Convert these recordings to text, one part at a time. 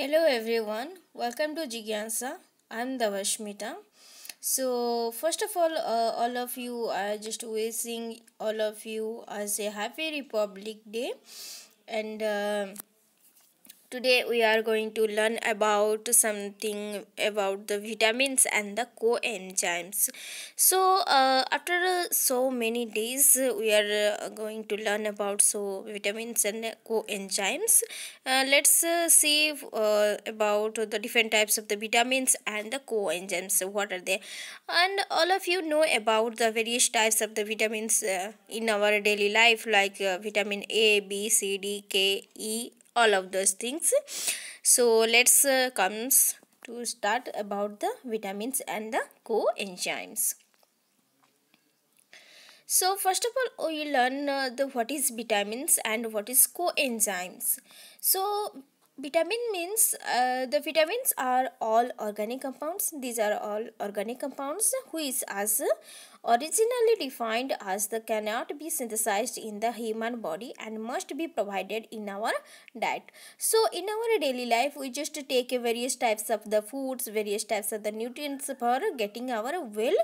Hello everyone, welcome to Jigyansa. I'm Davashmita. So first of all, uh, all of you, are just wishing all of you as a happy Republic Day and. Uh, Today we are going to learn about something about the vitamins and the coenzymes. So uh, after so many days we are uh, going to learn about so vitamins and coenzymes. Uh, let's uh, see uh, about the different types of the vitamins and the coenzymes. What are they? And all of you know about the various types of the vitamins uh, in our daily life like vitamin A, B, C, D, K, E all of those things so let's uh, comes to start about the vitamins and the coenzymes so first of all we learn uh, the what is vitamins and what is coenzymes so vitamin means uh, the vitamins are all organic compounds these are all organic compounds which as originally defined as the cannot be synthesized in the human body and must be provided in our diet. So in our daily life, we just take various types of the foods, various types of the nutrients for getting our well,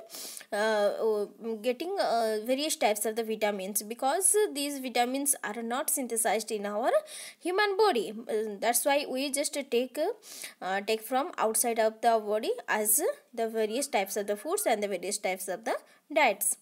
uh, um, getting uh, various types of the vitamins because these vitamins are not synthesized in our human body. Mm, that's why we just take uh, take from outside of the body as the various types of the foods and the various types of the diets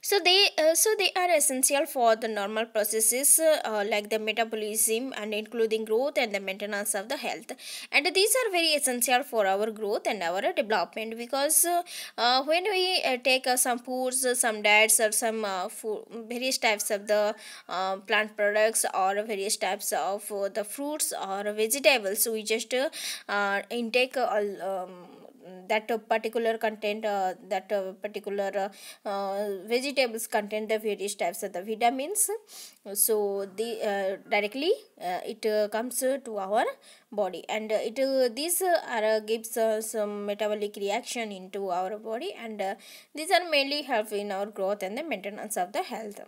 so they uh, so they are essential for the normal processes uh, like the metabolism and including growth and the maintenance of the health and these are very essential for our growth and our development because uh, uh when we uh, take uh, some foods some diets or some food, various types of the plant products or various types of the fruits or vegetables we just intake all um, that particular content uh, that uh, particular uh, vegetables contain the various types of the vitamins so the directly it comes to our body and it these are gives some metabolic reaction into our body and these are mainly help in our growth and the maintenance of the health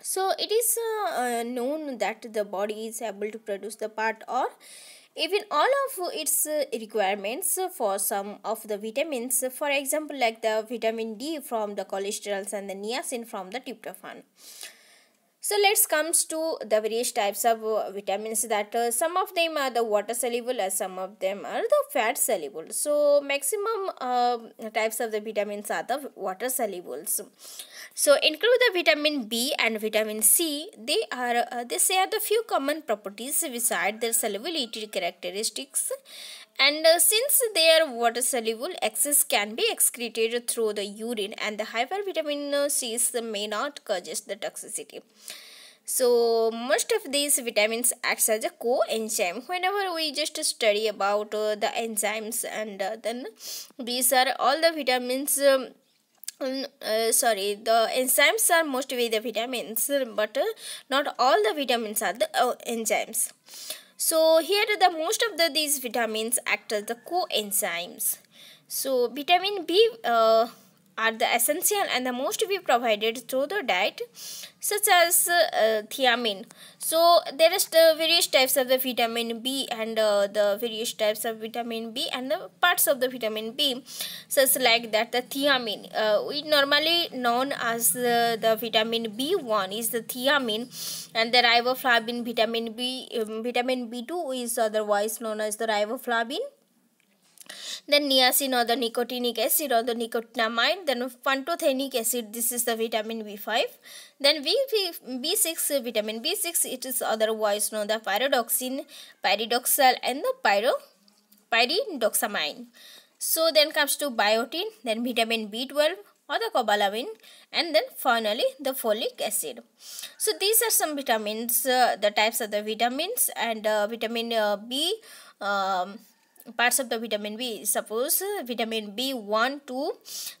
so it is uh, uh, known that the body is able to produce the part or even all of its uh, requirements for some of the vitamins for example like the vitamin D from the cholesterol and the niacin from the tryptophan so let's comes to the various types of uh, vitamins that uh, some of them are the water soluble and some of them are the fat soluble. So maximum uh, types of the vitamins are the water solubles. So include the vitamin B and vitamin C. They are uh, they share the few common properties beside their solubility characteristics and uh, since are water soluble excess can be excreted through the urine and the hypervitamin uh, C may not cause the toxicity. So most of these vitamins acts as a coenzyme. Whenever we just study about uh, the enzymes and uh, then these are all the vitamins um, uh, sorry the enzymes are mostly the vitamins but uh, not all the vitamins are the uh, enzymes so here the most of the these vitamins act as the coenzymes. So vitamin B uh, are the essential and the most to be provided through the diet such as uh, thiamine so there is the various types of the vitamin b and uh, the various types of vitamin b and the parts of the vitamin b such like that the thiamine uh, we normally known as the, uh, the vitamin b1 is the thiamine and the riboflavin vitamin b um, vitamin b2 is otherwise known as the riboflavin then niacin or the nicotinic acid or the nicotinamide then pantothenic acid this is the vitamin b5 then B 6 vitamin b6 it is otherwise known the pyridoxine pyridoxal and the pyro pyridoxamine so then comes to biotin then vitamin b12 or the cobalamin and then finally the folic acid so these are some vitamins uh, the types of the vitamins and uh, vitamin uh, b um, parts of the vitamin B. Suppose uh, vitamin B1, 2,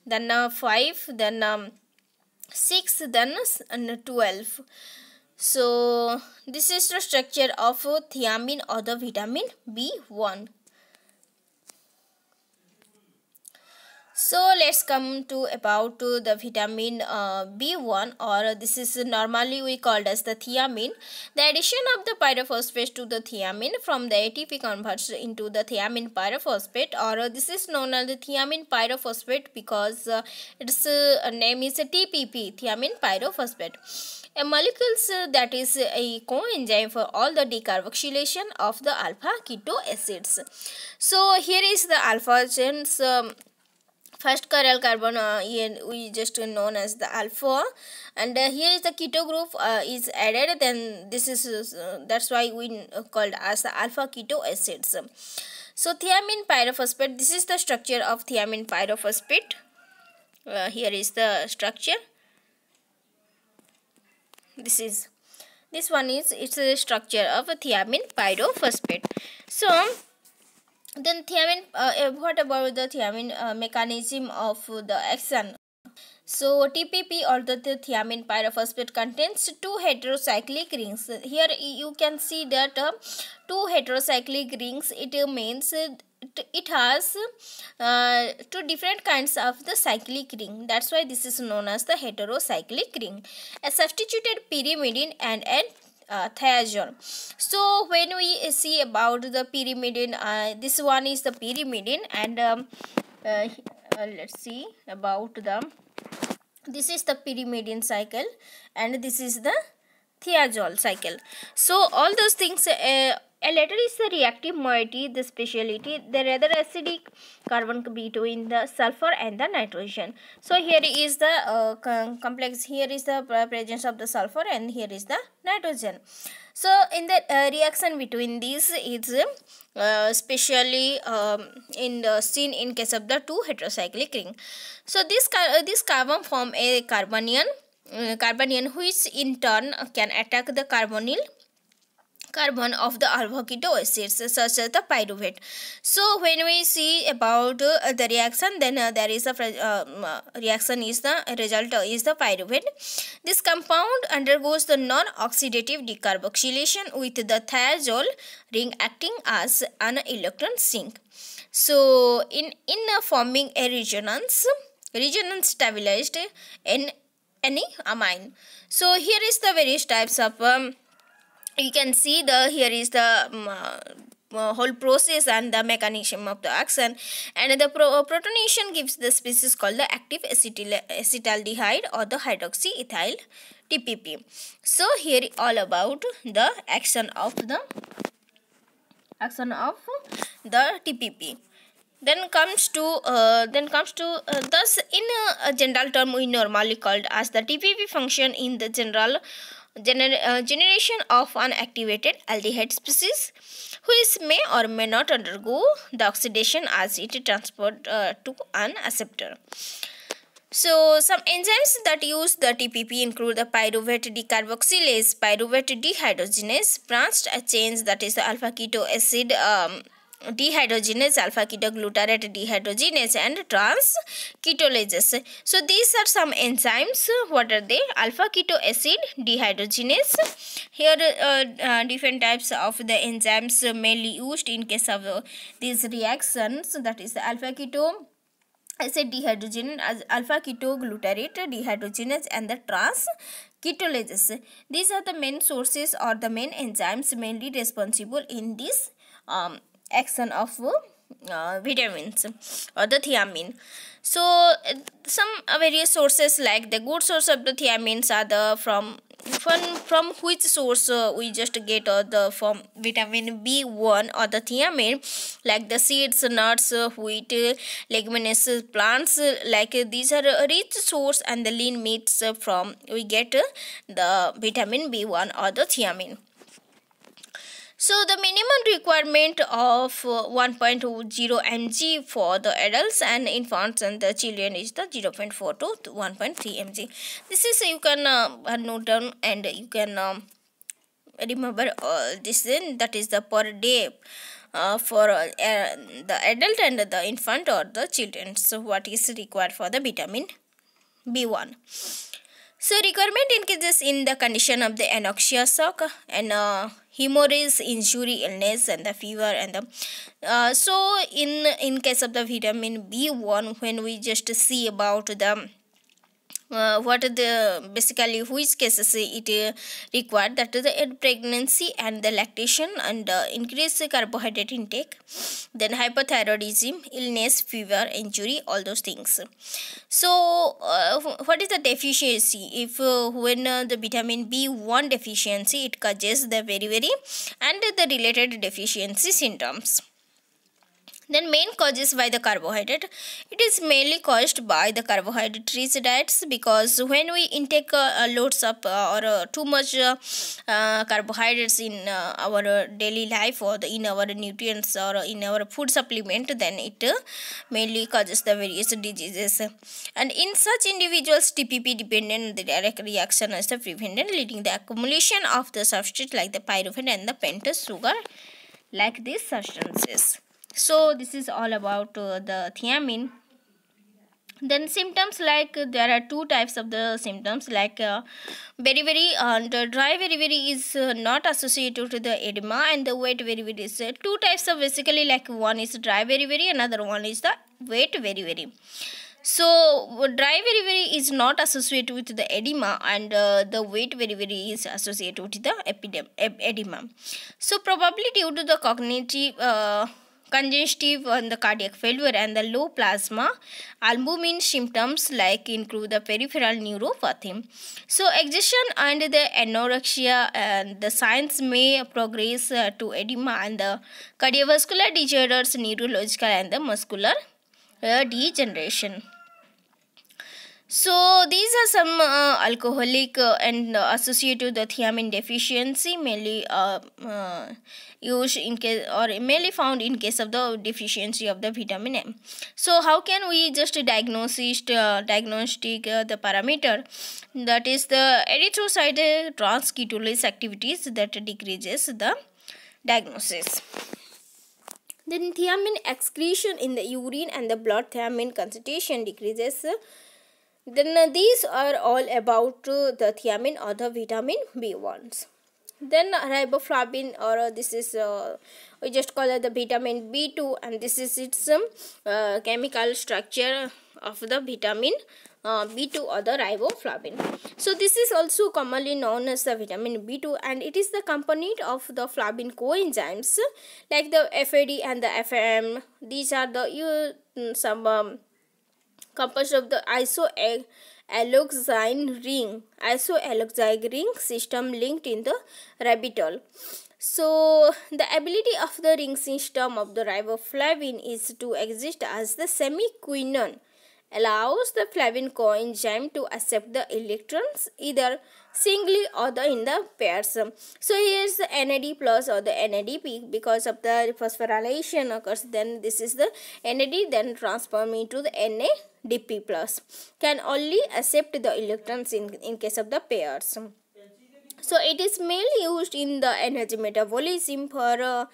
then uh, 5, then um, 6, then uh, uh, 12. So, this is the structure of thiamine or the vitamin B1. so let's come to about to the vitamin uh, b1 or this is normally we called as the thiamine the addition of the pyrophosphate to the thiamine from the atp converts into the thiamine pyrophosphate or uh, this is known as the thiamine pyrophosphate because uh, its uh, name is tpp thiamine pyrophosphate a molecules uh, that is a coenzyme for all the decarboxylation of the alpha keto acids so here is the alpha chains um, first chiral carbon uh, we just known as the alpha and uh, here is the keto group uh, is added then this is uh, that's why we uh, called as the alpha keto acids so thiamine pyrophosphate this is the structure of thiamine pyrophosphate uh, here is the structure this is this one is it's a structure of thiamine pyrophosphate so then thiamine uh, eh, what about the thiamine uh, mechanism of the action so TPP or the, thiamine pyrophosphate contains two heterocyclic rings. Here you can see that uh, two heterocyclic rings it means it, uh, it has uh, two different kinds of the cyclic ring. That's why this is known as the heterocyclic ring. A substituted pyrimidine and an uh, thiazole. So when we see about the pyrimidine, uh, this one is the pyrimidine and um, uh, uh, let's see about the, this is the pyrimidine cycle and this is the thiazole cycle. So all those things uh, and later is the reactive moiety, the speciality, the rather acidic carbon between the sulfur and the nitrogen. So here is the uh, complex, here is the uh, presence of the sulfur and here is the nitrogen. So in the uh, reaction between these is uh, especially um, in the seen in case of the two heterocyclic ring. So this, car uh, this carbon form a carbonion, uh, carbonion which in turn can attack the carbonyl carbon of the aldehydo acids such as the pyruvate. So when we see about uh, the reaction then uh, there is a uh, uh, reaction is the result is the pyruvate. This compound undergoes the non-oxidative decarboxylation with the thiazole ring acting as an electron sink. So in, in uh, forming a resonance, resonance stabilized in any amine. So here is the various types of um, you can see the here is the um, uh, uh, whole process and the mechanism of the action and the pro uh, protonation gives the species called the active acetyl acetaldehyde or the hydroxyethyl TPP. So here all about the action of the action of the TPP then comes to uh, then comes to uh, thus in a, a general term we normally called as the TPP function in the general gener uh, generation of unactivated aldehyde species which may or may not undergo the oxidation as it transport uh, to an acceptor. So some enzymes that use the TPP include the pyruvate decarboxylase, pyruvate dehydrogenase, branched chains that is the alpha keto acid um, dehydrogenase, alpha ketoglutarate dehydrogenase and trans ketolases. So these are some enzymes. What are they? Alpha keto acid dehydrogenase. Here uh, uh, different types of the enzymes mainly used in case of uh, these reactions that is the alpha keto I said dehydrogen alpha ketoglutarate dehydrogenase and the trans ketolases. These are the main sources or the main enzymes mainly responsible in this um, action of uh, vitamins or the thiamine. So some various sources like the good source of the thiamines are the from from, from which source uh, we just get uh, the from vitamin B1 or the thiamine like the seeds, nuts, uh, wheat, uh, leguminous uh, plants like these are a rich source and the lean meats from we get the vitamin B1 or the thiamine. So the minimum requirement of uh, 1.0 mg for the adults and infants and the children is the 0 0.4 to 1.3 mg. This is you can uh, uh, note down and you can um, remember all this then that is the per day uh, for uh, the adult and the infant or the children. So what is required for the vitamin B1. So requirement increases in the condition of the anoxia shock and uh, hemorrhage, injury, illness and the fever and the uh, so in in case of the vitamin B1 when we just see about the uh, what the basically which cases it uh, required that is the pregnancy and the lactation and uh, increased carbohydrate intake then hypothyroidism illness fever injury all those things so uh, what is the deficiency if uh, when uh, the vitamin b1 deficiency it causes the very very and the related deficiency symptoms then main causes why the carbohydrate. It is mainly caused by the carbohydrate rich diets because when we intake uh, uh loads of uh, or uh, too much uh, uh, carbohydrates in our daily life or the, in our nutrients or in our food supplement then it mainly causes the various diseases. And in such individuals TPP dependent direct reaction is the prevented leading the accumulation of the substrate like the pyruvate and the pentose sugar like these substances so this is all about uh, the thiamine then symptoms like uh, there are two types of the symptoms like uh, very and uh, dry very very is uh, not associated with the edema and the wet very is uh, two types of basically like one is dry very very another one is the wet very. so dry very very is not associated with the edema and uh, the wet very is associated with the epidem edema so probably due to the cognitive uh, congestive and the cardiac failure and the low plasma albumin symptoms like include the peripheral neuropathy. So exhaustion and the anorexia and the signs may progress uh, to edema and the cardiovascular disorders, neurological and the muscular uh, degeneration. So these are some uh, alcoholic uh, and uh, associated with thiamine deficiency mainly uh, uh, used in case or mainly found in case of the deficiency of the vitamin M. So how can we just diagnose uh, diagnostic the parameter that is the erythrocyte transketolase activities that decreases the diagnosis. Then thiamine excretion in the urine and the blood thiamine concentration decreases then uh, these are all about uh, the thiamine or the vitamin B1s then uh, riboflavin or uh, this is uh, we just call it the vitamin b2 and this is its um, uh, chemical structure of the vitamin b2 or the riboflavin so this is also commonly known as the vitamin b2 and it is the component of the flavin coenzymes like the fad and the fm these are the you mm, some um, composed of the isoalloxane ring, isoalloxane ring system linked in the ribitol. So, the ability of the ring system of the riboflavin is to exist as the semiquinone allows the flavin coenzyme to accept the electrons either singly or the in the pairs. So here is the NAD plus or the NADP because of the phosphorylation occurs then this is the NAD then transform into the NADP plus can only accept the electrons in, in case of the pairs. So it is mainly used in the energy metabolism for uh,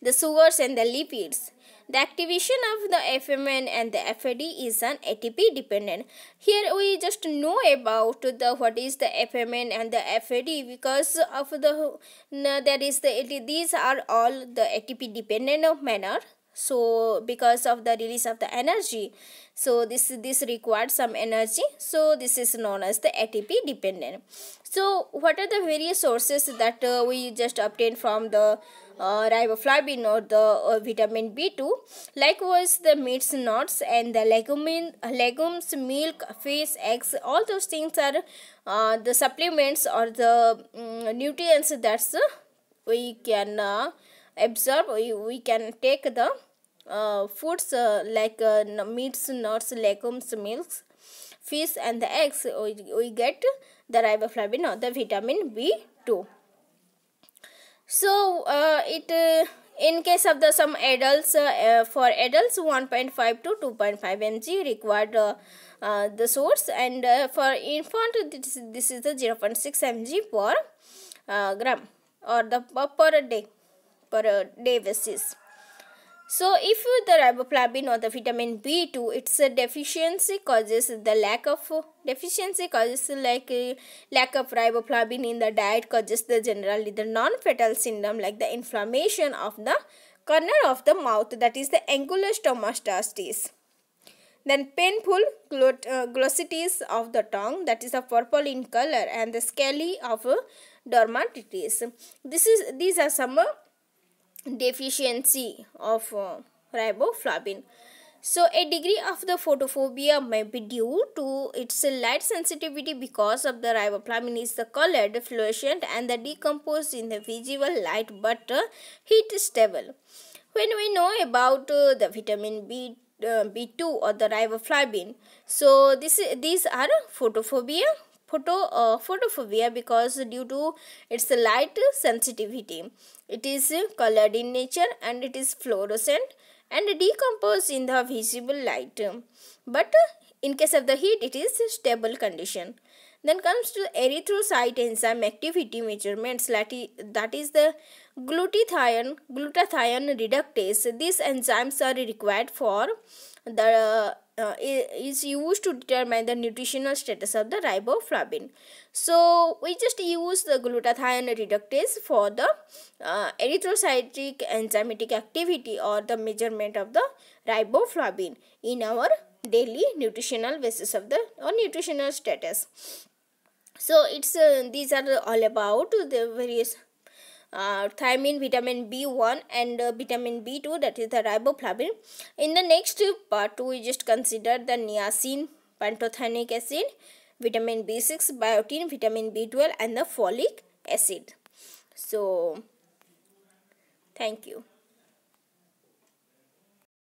the sugars and the lipids. The activation of the FMN and the FAD is an ATP dependent. Here we just know about the what is the FMN and the FAD because of the that is the these are all the ATP dependent manner so because of the release of the energy so this this requires some energy so this is known as the atp dependent so what are the various sources that uh, we just obtained from the uh, riboflavin or the uh, vitamin b2 likewise the meats nuts and the legumin, legumes milk fish eggs all those things are uh, the supplements or the um, nutrients that's uh, we can uh, absorb we, we can take the uh, foods uh, like uh, meats nuts legumes milks fish and the eggs we, we get the riboflavin or the vitamin b2 so uh, it uh, in case of the some adults uh, for adults 1.5 to 2.5 mg required the source and for infant this, this is the 0.6 mg per gram or the per day uh, Davises. So if the riboflavin or the vitamin B2, its deficiency causes the lack of uh, deficiency causes like uh, lack of riboflavin in the diet causes the generally the non-fatal syndrome like the inflammation of the corner of the mouth that is the angular stomastasis. Then painful uh, glossitis of the tongue that is a purple in color and the scaly of uh, dermatitis. This is these are some uh, deficiency of uh, riboflavin. So a degree of the photophobia may be due to its light sensitivity because of the riboflavin is the colored, fluorescent and the decomposed in the visible light but uh, heat stable. When we know about uh, the vitamin B, uh, B2 or the riboflavin, so this, these are photophobia photo uh, photophobia because due to its light sensitivity it is colored in nature and it is fluorescent and decompose in the visible light but in case of the heat it is stable condition then comes to erythrocyte enzyme activity measurements that is the glutathione glutathione reductase these enzymes are required for the uh, is used to determine the nutritional status of the riboflavin. So we just use the glutathione reductase for the uh, erythrocytic enzymatic activity or the measurement of the riboflavin in our daily nutritional basis of the or nutritional status. So it's uh, these are all about the various uh, thiamine, vitamin B1 and uh, vitamin B2 that is the riboflavin. In the next part 2 we just consider the niacin, pantothenic acid, vitamin B6, biotin, vitamin B12 and the folic acid. So thank you.